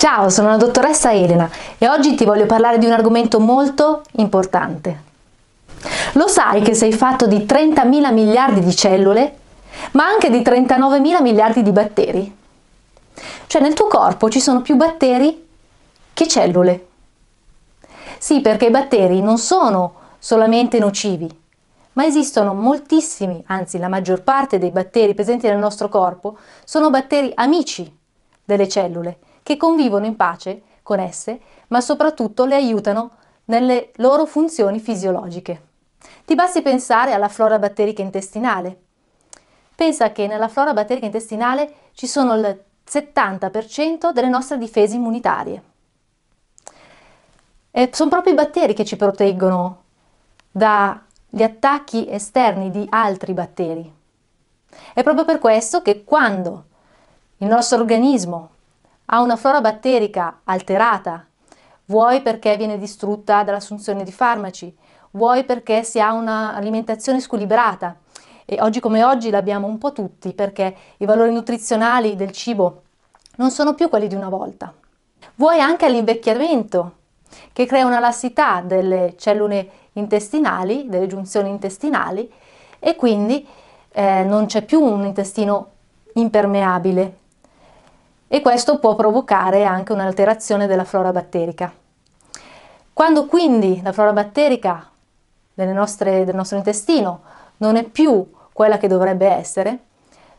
Ciao, sono la dottoressa Elena e oggi ti voglio parlare di un argomento molto importante. Lo sai che sei fatto di 30.000 miliardi di cellule, ma anche di 39.000 miliardi di batteri. Cioè nel tuo corpo ci sono più batteri che cellule. Sì, perché i batteri non sono solamente nocivi, ma esistono moltissimi, anzi la maggior parte dei batteri presenti nel nostro corpo sono batteri amici delle cellule che convivono in pace con esse, ma soprattutto le aiutano nelle loro funzioni fisiologiche. Ti basti pensare alla flora batterica intestinale. Pensa che nella flora batterica intestinale ci sono il 70% delle nostre difese immunitarie. E sono proprio i batteri che ci proteggono dagli attacchi esterni di altri batteri. È proprio per questo che quando il nostro organismo ha una flora batterica alterata, vuoi perché viene distrutta dall'assunzione di farmaci, vuoi perché si ha un'alimentazione squilibrata. E oggi come oggi l'abbiamo un po' tutti perché i valori nutrizionali del cibo non sono più quelli di una volta. Vuoi anche all'invecchiamento, che crea una lassità delle cellule intestinali, delle giunzioni intestinali e quindi eh, non c'è più un intestino impermeabile, e questo può provocare anche un'alterazione della flora batterica. Quando quindi la flora batterica nostre, del nostro intestino non è più quella che dovrebbe essere,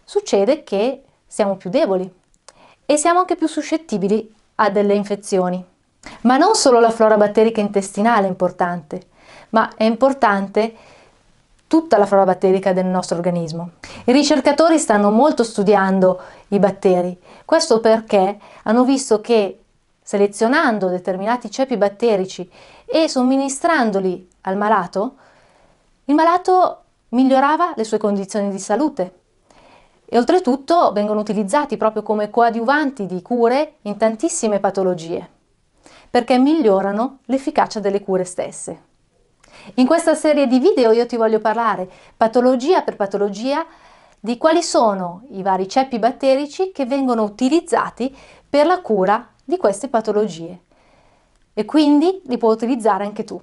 succede che siamo più deboli e siamo anche più suscettibili a delle infezioni. Ma non solo la flora batterica intestinale è importante, ma è importante tutta la flora batterica del nostro organismo. I ricercatori stanno molto studiando i batteri, questo perché hanno visto che selezionando determinati ceppi batterici e somministrandoli al malato, il malato migliorava le sue condizioni di salute e oltretutto vengono utilizzati proprio come coadiuvanti di cure in tantissime patologie, perché migliorano l'efficacia delle cure stesse. In questa serie di video io ti voglio parlare patologia per patologia di quali sono i vari ceppi batterici che vengono utilizzati per la cura di queste patologie. E quindi li puoi utilizzare anche tu.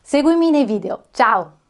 Seguimi nei video. Ciao!